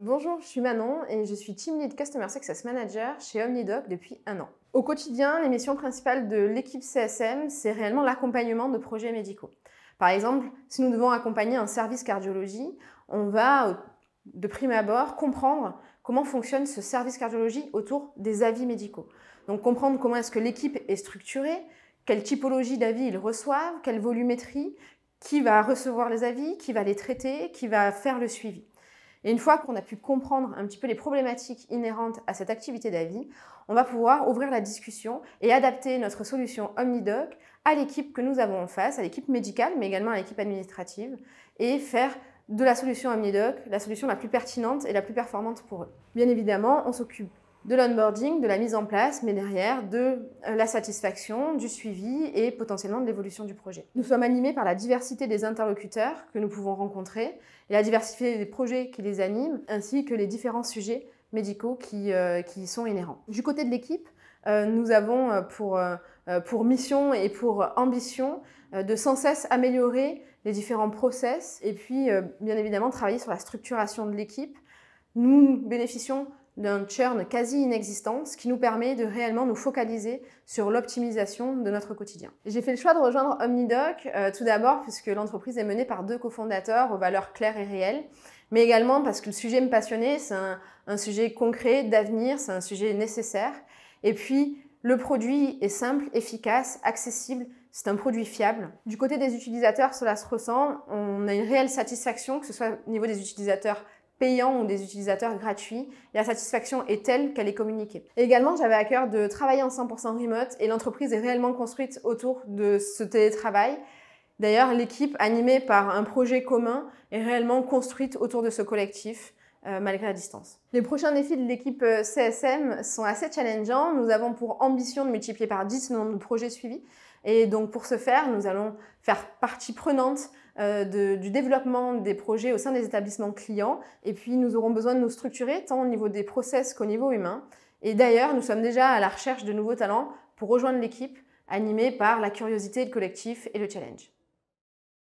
Bonjour, je suis Manon et je suis Team Lead Customer Success Manager chez OmniDoc depuis un an. Au quotidien, les missions principales de l'équipe CSM, c'est réellement l'accompagnement de projets médicaux. Par exemple, si nous devons accompagner un service cardiologie, on va de prime abord comprendre comment fonctionne ce service cardiologie autour des avis médicaux. Donc comprendre comment est-ce que l'équipe est structurée, quelle typologie d'avis ils reçoivent, quelle volumétrie, qui va recevoir les avis, qui va les traiter, qui va faire le suivi. Et une fois qu'on a pu comprendre un petit peu les problématiques inhérentes à cette activité d'avis, on va pouvoir ouvrir la discussion et adapter notre solution OmniDoc à l'équipe que nous avons en face, à l'équipe médicale, mais également à l'équipe administrative, et faire de la solution OmniDoc la solution la plus pertinente et la plus performante pour eux. Bien évidemment, on s'occupe de l'onboarding, de la mise en place, mais derrière de euh, la satisfaction, du suivi et potentiellement de l'évolution du projet. Nous sommes animés par la diversité des interlocuteurs que nous pouvons rencontrer et la diversité des projets qui les animent, ainsi que les différents sujets médicaux qui, euh, qui y sont inhérents. Du côté de l'équipe, euh, nous avons pour, pour, mission et pour ambition de sans cesse améliorer les différents process et puis bien évidemment travailler sur la structuration de l'équipe. Nous bénéficions d'un churn quasi inexistant, ce qui nous permet de réellement nous focaliser sur l'optimisation de notre quotidien. J'ai fait le choix de rejoindre Omnidoc, euh, tout d'abord puisque l'entreprise est menée par deux cofondateurs aux valeurs claires et réelles, mais également parce que le sujet me passionnait, c'est un sujet concret d'avenir, c'est un sujet nécessaire. Et puis, le produit est simple, efficace, accessible, c'est un produit fiable. Du côté des utilisateurs, cela se ressent, on a une réelle satisfaction, que ce soit au niveau des utilisateurs payants ou des utilisateurs gratuits, la satisfaction est telle qu'elle est communiquée. également, j'avais à cœur de travailler en 100% remote et l'entreprise est réellement construite autour de ce télétravail. D'ailleurs, l'équipe animée par un projet commun est réellement construite autour de ce collectif. Euh, malgré la distance. Les prochains défis de l'équipe euh, CSM sont assez challengeants. Nous avons pour ambition de multiplier par 10 le nombre de projets suivis. Et donc pour ce faire, nous allons faire partie prenante euh, du développement des projets au sein des établissements clients. Et puis, nous aurons besoin de nous structurer tant au niveau des process qu'au niveau humain. Et d'ailleurs, nous sommes déjà à la recherche de nouveaux talents pour rejoindre l'équipe animée par la curiosité, le collectif et le challenge.